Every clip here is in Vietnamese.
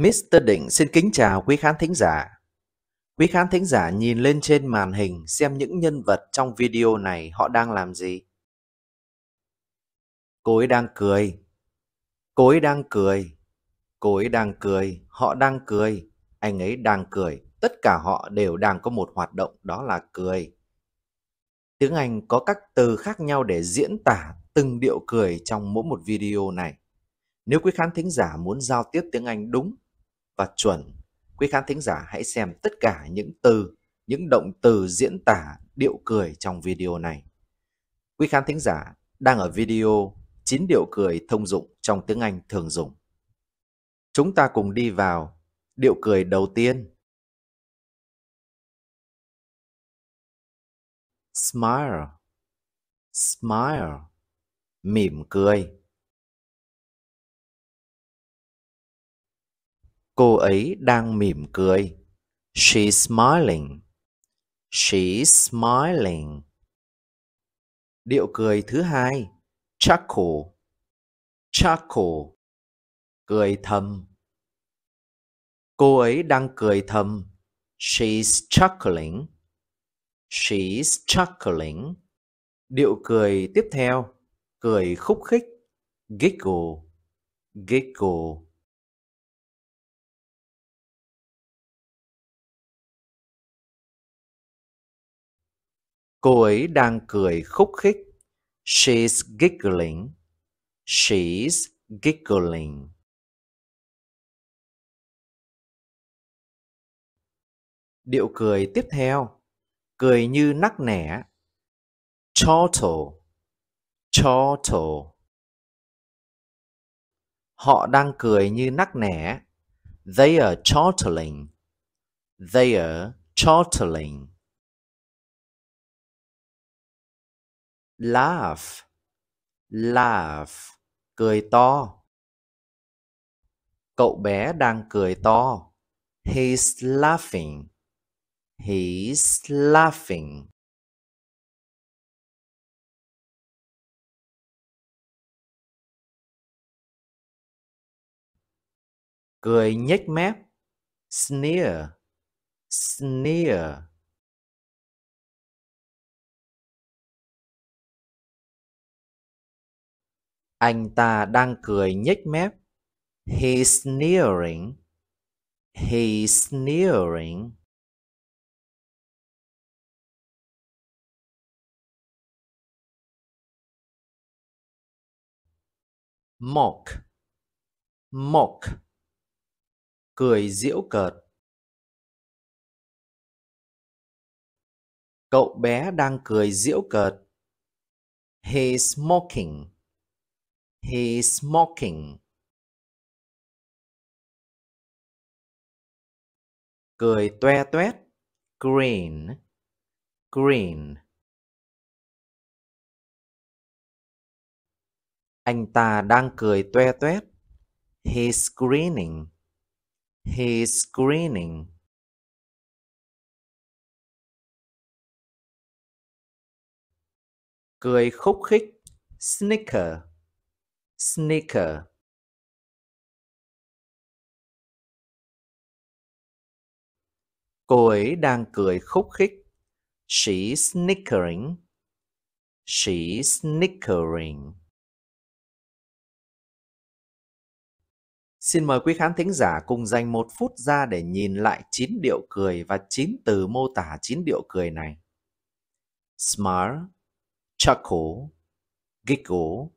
Mr. Định xin kính chào quý khán thính giả. Quý khán thính giả nhìn lên trên màn hình xem những nhân vật trong video này họ đang làm gì. Cô ấy đang cười. Cô ấy đang cười. Cô ấy đang cười. Họ đang cười. Anh ấy đang cười. Tất cả họ đều đang có một hoạt động đó là cười. Tiếng Anh có các từ khác nhau để diễn tả từng điệu cười trong mỗi một video này. Nếu quý khán thính giả muốn giao tiếp tiếng Anh đúng và chuẩn. Quý khán thính giả hãy xem tất cả những từ, những động từ diễn tả điệu cười trong video này. Quý khán thính giả đang ở video 9 điệu cười thông dụng trong tiếng Anh thường dùng. Chúng ta cùng đi vào điệu cười đầu tiên. Smile, smile, mỉm cười. Cô ấy đang mỉm cười. She's smiling. She's smiling. Điệu cười thứ hai. Chuckle. Chuckle. Cười thầm. Cô ấy đang cười thầm. She's chuckling. She's chuckling. Điệu cười tiếp theo. Cười khúc khích. Giggle. Giggle Cô ấy đang cười khúc khích. She's giggling. She's giggling. Điệu cười tiếp theo. Cười như nắc nẻ. Chortle. Chortle. Họ đang cười như nắc nẻ. They are chortling. They are chortling. laugh laugh cười to cậu bé đang cười to he's laughing he's laughing cười nhếch mép sneer sneer Anh ta đang cười nhếch mép. He's sneering. He's sneering. mock mock cười giễu cợt cậu bé đang cười giễu cợt he's mocking He's smoking. Cười toe toét. Green. Green. Anh ta đang cười toe toét. He's grinning. He's grinning. Cười khúc khích. Snicker sneaker Cô ấy đang cười khúc khích. She's snickering. She's snickering. Xin mời quý khán thính giả cùng dành một phút ra để nhìn lại chín điệu cười và chín từ mô tả chín điệu cười này. Smart, chuckle, giggle,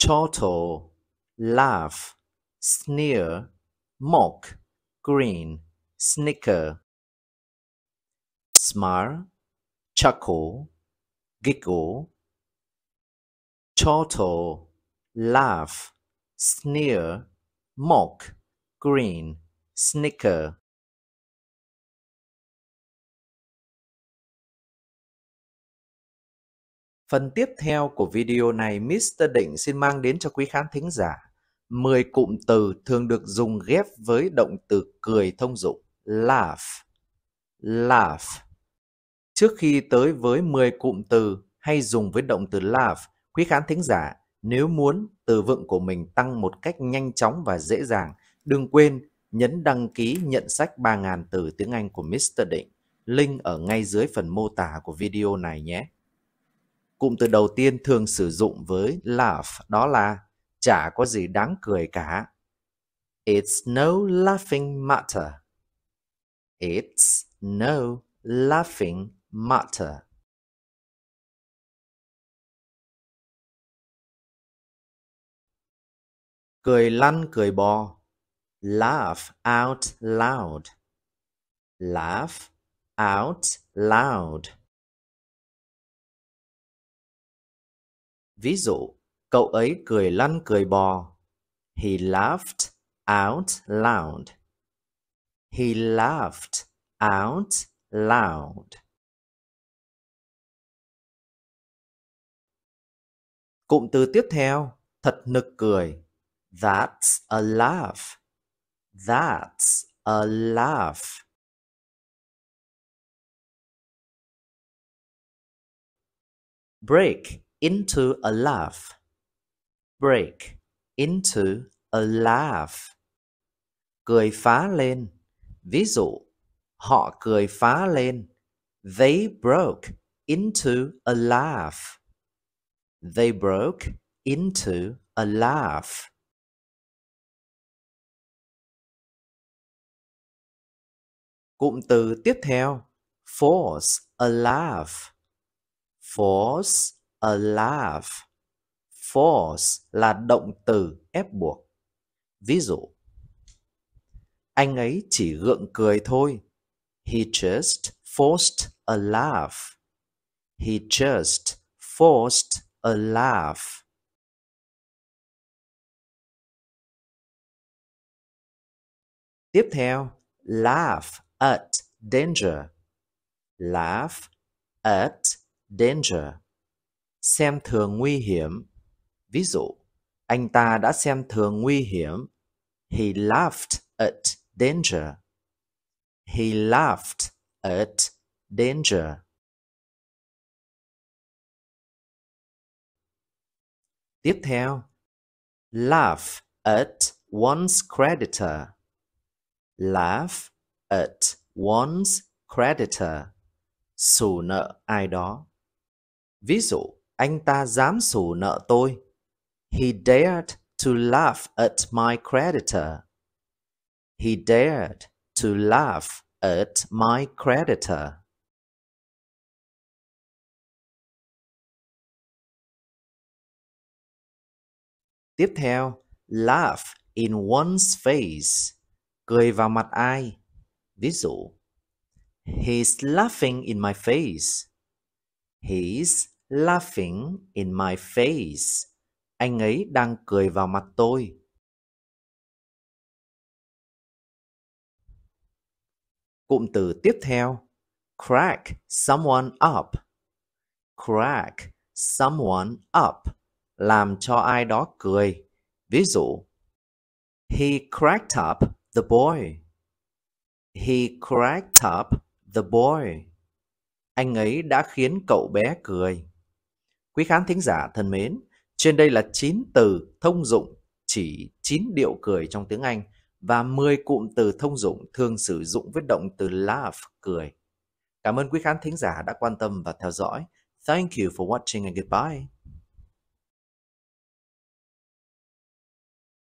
chortle, laugh, sneer, mock, grin, snicker, smile, chuckle, giggle, chortle, laugh, sneer, mock, grin, snicker. Phần tiếp theo của video này, Mr. Định xin mang đến cho quý khán thính giả 10 cụm từ thường được dùng ghép với động từ cười thông dụng laugh. Laugh. Trước khi tới với 10 cụm từ hay dùng với động từ laugh, quý khán thính giả nếu muốn từ vựng của mình tăng một cách nhanh chóng và dễ dàng, đừng quên nhấn đăng ký nhận sách 3.000 từ tiếng Anh của Mr. Định. Link ở ngay dưới phần mô tả của video này nhé cụm từ đầu tiên thường sử dụng với laugh đó là chả có gì đáng cười cả. It's no laughing matter. It's no laughing matter. Cười lăn cười bò. Laugh out loud. Laugh out loud. Ví dụ, cậu ấy cười lăn cười bò. He laughed out loud. He laughed out loud. Cụm từ tiếp theo, thật nực cười. That's a laugh. That's a laugh. Break into a laugh. Break into a laugh. Cười phá lên. Ví dụ, họ cười phá lên. They broke into a laugh. They broke into a laugh. Cụm từ tiếp theo, force a laugh. Force alive. Force là động từ ép buộc. Ví dụ, anh ấy chỉ gượng cười thôi. He just forced a laugh. He just forced a laugh. Tiếp theo, laugh at danger. Laugh at danger xem thường nguy hiểm. Ví dụ, anh ta đã xem thường nguy hiểm. He laughed at danger. He laughed at danger. Tiếp theo, laugh at one's creditor. Laugh at one's creditor. Xù nợ ai đó. Ví dụ, anh ta dám sủ nợ tôi. He dared to laugh at my creditor. He dared to laugh at my creditor. Tiếp theo, laugh in one's face, cười vào mặt ai. Ví dụ, He's laughing in my face. He's laughing in my face. Anh ấy đang cười vào mặt tôi. Cụm từ tiếp theo, crack someone up. Crack someone up làm cho ai đó cười. Ví dụ, he cracked up the boy. He cracked up the boy. Anh ấy đã khiến cậu bé cười. Quý khán thính giả thân mến, trên đây là 9 từ thông dụng chỉ 9 điệu cười trong tiếng Anh và 10 cụm từ thông dụng thường sử dụng với động từ laugh, cười. Cảm ơn quý khán thính giả đã quan tâm và theo dõi. Thank you for watching and goodbye.